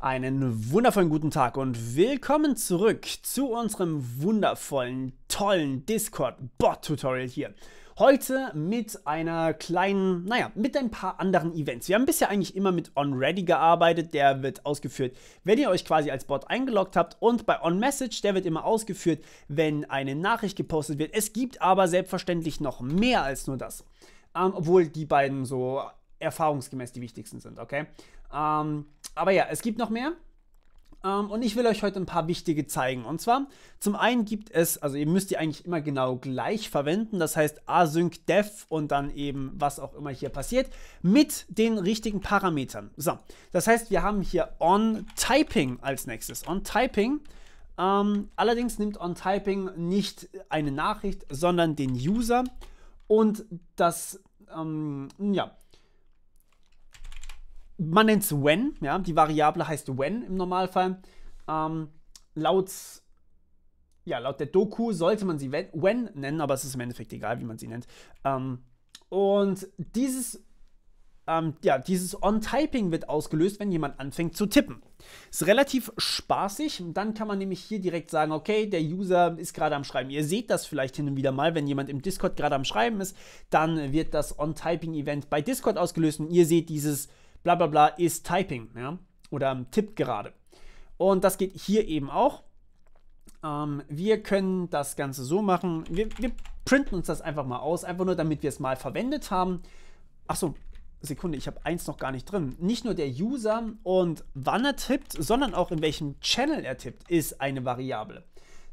Einen wundervollen guten Tag und willkommen zurück zu unserem wundervollen, tollen Discord-Bot-Tutorial hier. Heute mit einer kleinen, naja, mit ein paar anderen Events. Wir haben bisher eigentlich immer mit OnReady gearbeitet, der wird ausgeführt, wenn ihr euch quasi als Bot eingeloggt habt. Und bei OnMessage, der wird immer ausgeführt, wenn eine Nachricht gepostet wird. Es gibt aber selbstverständlich noch mehr als nur das. Ähm, obwohl die beiden so erfahrungsgemäß die wichtigsten sind, okay? Ähm, aber ja, es gibt noch mehr. Ähm, und ich will euch heute ein paar wichtige zeigen. Und zwar, zum einen gibt es, also ihr müsst die eigentlich immer genau gleich verwenden, das heißt async dev und dann eben was auch immer hier passiert, mit den richtigen Parametern. So, das heißt, wir haben hier on typing als nächstes. On typing. Ähm, allerdings nimmt on typing nicht eine Nachricht, sondern den User. Und das, ähm, ja, man nennt es when, ja, die Variable heißt when im Normalfall. Ähm, laut, ja, laut der Doku sollte man sie when nennen, aber es ist im Endeffekt egal, wie man sie nennt. Ähm, und dieses, ähm, ja, dieses On-Typing wird ausgelöst, wenn jemand anfängt zu tippen. Ist relativ spaßig. Dann kann man nämlich hier direkt sagen, okay, der User ist gerade am Schreiben. Ihr seht das vielleicht hin und wieder mal, wenn jemand im Discord gerade am Schreiben ist, dann wird das On-Typing-Event bei Discord ausgelöst und ihr seht dieses bla bla bla is typing, ja, oder ähm, tippt gerade. Und das geht hier eben auch. Ähm, wir können das Ganze so machen. Wir, wir printen uns das einfach mal aus, einfach nur damit wir es mal verwendet haben. Achso, Sekunde, ich habe eins noch gar nicht drin. Nicht nur der User und wann er tippt, sondern auch in welchem Channel er tippt, ist eine Variable.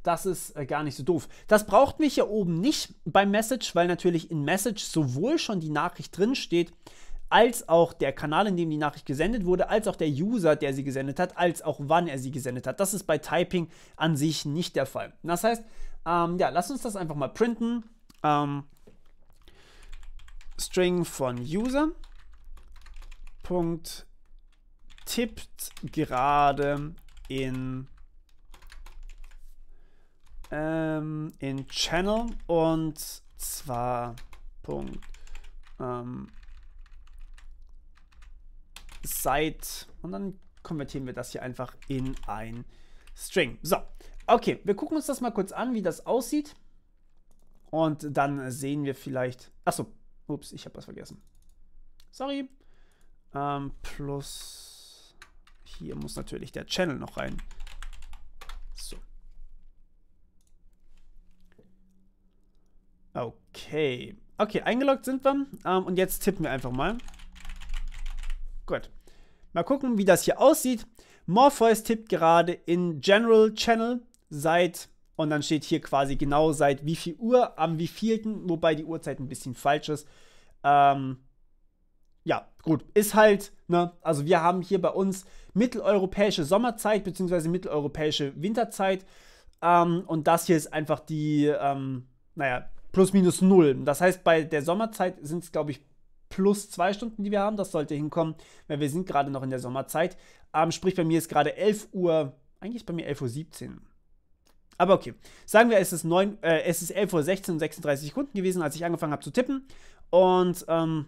Das ist äh, gar nicht so doof. Das braucht mich hier oben nicht beim Message, weil natürlich in Message sowohl schon die Nachricht drin steht, als auch der Kanal, in dem die Nachricht gesendet wurde, als auch der User, der sie gesendet hat, als auch wann er sie gesendet hat. Das ist bei Typing an sich nicht der Fall. Das heißt, ähm, ja, lass uns das einfach mal printen. Ähm, String von User. Punkt tippt gerade in ähm, in Channel und zwar Punkt ähm, seit und dann konvertieren wir das hier einfach in ein String. So, okay, wir gucken uns das mal kurz an, wie das aussieht. Und dann sehen wir vielleicht, achso, ups, ich habe was vergessen. Sorry. Ähm, plus, hier muss natürlich der Channel noch rein. So. Okay. Okay, eingeloggt sind wir. Ähm, und jetzt tippen wir einfach mal. Gut. Mal gucken, wie das hier aussieht. Morpheus tippt gerade in General Channel seit, und dann steht hier quasi genau seit wie viel Uhr, am wievielten, wobei die Uhrzeit ein bisschen falsch ist. Ähm, ja, gut, ist halt, ne, also wir haben hier bei uns mitteleuropäische Sommerzeit bzw. mitteleuropäische Winterzeit. Ähm, und das hier ist einfach die, ähm, naja, plus minus null. Das heißt, bei der Sommerzeit sind es, glaube ich, plus zwei Stunden, die wir haben. Das sollte hinkommen, weil wir sind gerade noch in der Sommerzeit. Ähm, sprich, bei mir ist gerade 11 Uhr, eigentlich ist bei mir 11.17 Uhr. Aber okay, sagen wir, es ist, äh, ist 11.16 Uhr und 36 Sekunden gewesen, als ich angefangen habe zu tippen. Und ähm,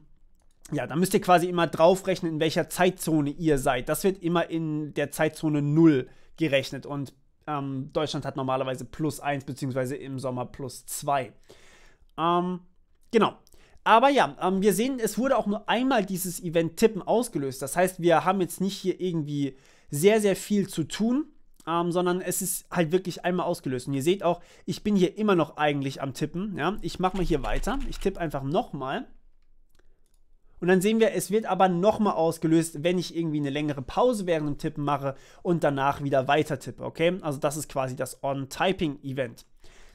ja, da müsst ihr quasi immer draufrechnen, in welcher Zeitzone ihr seid. Das wird immer in der Zeitzone 0 gerechnet und ähm, Deutschland hat normalerweise plus 1 beziehungsweise im Sommer plus 2. Ähm, genau, aber ja, ähm, wir sehen, es wurde auch nur einmal dieses Event Tippen ausgelöst. Das heißt, wir haben jetzt nicht hier irgendwie sehr, sehr viel zu tun, ähm, sondern es ist halt wirklich einmal ausgelöst. Und ihr seht auch, ich bin hier immer noch eigentlich am Tippen. Ja? Ich mache mal hier weiter. Ich tippe einfach nochmal. Und dann sehen wir, es wird aber nochmal ausgelöst, wenn ich irgendwie eine längere Pause während dem Tippen mache und danach wieder weiter tippe. Okay, also das ist quasi das On-Typing-Event.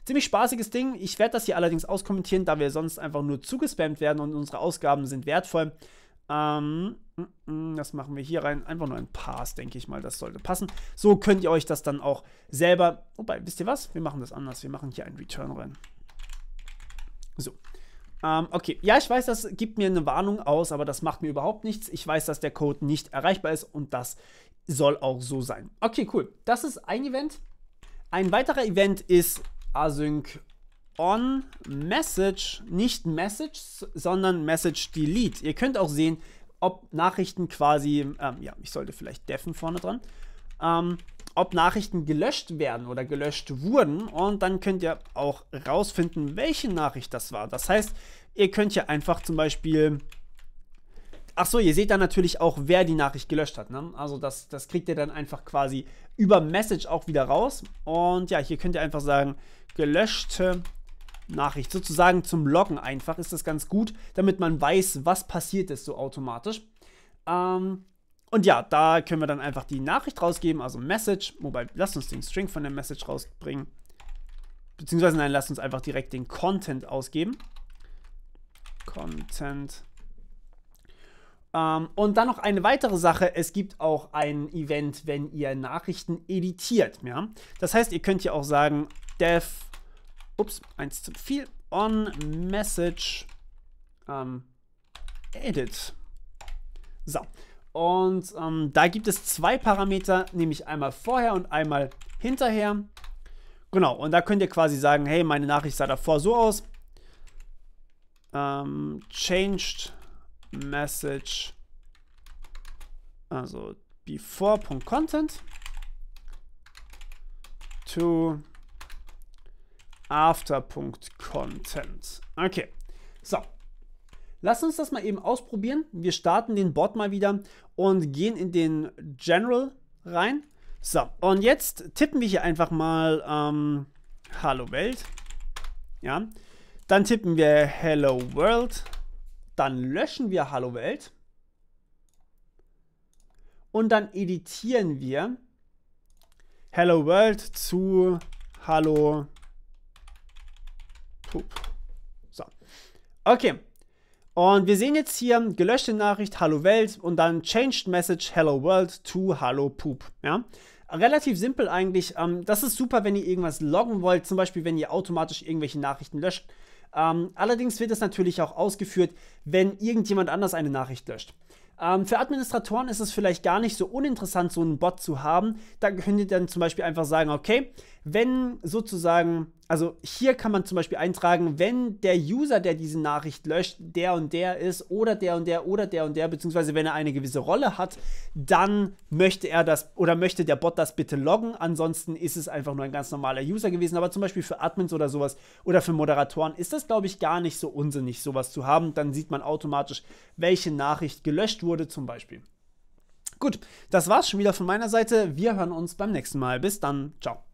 Ziemlich spaßiges Ding. Ich werde das hier allerdings auskommentieren, da wir sonst einfach nur zugespammt werden und unsere Ausgaben sind wertvoll. Ähm, mm, mm, das machen wir hier rein. Einfach nur ein Pass, denke ich mal. Das sollte passen. So könnt ihr euch das dann auch selber. Wobei, wisst ihr was? Wir machen das anders. Wir machen hier einen Return rein. So. Ähm, okay. Ja, ich weiß, das gibt mir eine Warnung aus, aber das macht mir überhaupt nichts. Ich weiß, dass der Code nicht erreichbar ist und das soll auch so sein. Okay, cool. Das ist ein Event. Ein weiterer Event ist async on message, nicht message, sondern message delete. Ihr könnt auch sehen, ob Nachrichten quasi, ähm, ja, ich sollte vielleicht defen vorne dran, ähm, ob Nachrichten gelöscht werden oder gelöscht wurden und dann könnt ihr auch rausfinden, welche Nachricht das war. Das heißt, ihr könnt ja einfach zum Beispiel Ach so, ihr seht dann natürlich auch, wer die Nachricht gelöscht hat. Ne? Also das, das kriegt ihr dann einfach quasi über Message auch wieder raus. Und ja, hier könnt ihr einfach sagen, gelöschte Nachricht. Sozusagen zum Loggen einfach ist das ganz gut, damit man weiß, was passiert ist so automatisch. Ähm, und ja, da können wir dann einfach die Nachricht rausgeben, also Message. Wobei, lasst uns den String von der Message rausbringen. Beziehungsweise nein, lasst uns einfach direkt den Content ausgeben. Content ähm, und dann noch eine weitere Sache, es gibt auch ein Event, wenn ihr Nachrichten editiert. Ja? Das heißt, ihr könnt hier auch sagen, dev, ups, eins zu viel, on message ähm, edit. So, und ähm, da gibt es zwei Parameter, nämlich einmal vorher und einmal hinterher. Genau, und da könnt ihr quasi sagen, hey, meine Nachricht sah davor so aus. Ähm, changed Message, also before.content to after.content. Okay, so. Lass uns das mal eben ausprobieren. Wir starten den Bot mal wieder und gehen in den General rein. So, und jetzt tippen wir hier einfach mal ähm, Hallo Welt. Ja, dann tippen wir Hello World. Dann löschen wir Hallo Welt. Und dann editieren wir Hello World zu Hallo Pup. So. Okay. Und wir sehen jetzt hier gelöschte Nachricht Hallo Welt und dann Changed Message Hello World to Hallo Poop. Ja? Relativ simpel eigentlich. Ähm, das ist super, wenn ihr irgendwas loggen wollt. Zum Beispiel, wenn ihr automatisch irgendwelche Nachrichten löscht. Ähm, allerdings wird es natürlich auch ausgeführt, wenn irgendjemand anders eine Nachricht löscht. Ähm, für Administratoren ist es vielleicht gar nicht so uninteressant, so einen Bot zu haben. Da könnt ihr dann zum Beispiel einfach sagen, okay, wenn sozusagen, also hier kann man zum Beispiel eintragen, wenn der User, der diese Nachricht löscht, der und der ist oder der und der oder der und der, beziehungsweise wenn er eine gewisse Rolle hat, dann möchte er das oder möchte der Bot das bitte loggen. Ansonsten ist es einfach nur ein ganz normaler User gewesen. Aber zum Beispiel für Admins oder sowas oder für Moderatoren ist das, glaube ich, gar nicht so unsinnig, sowas zu haben. Dann sieht man automatisch, welche Nachricht gelöscht wurde, zum Beispiel. Gut, das war's schon wieder von meiner Seite. Wir hören uns beim nächsten Mal. Bis dann. Ciao.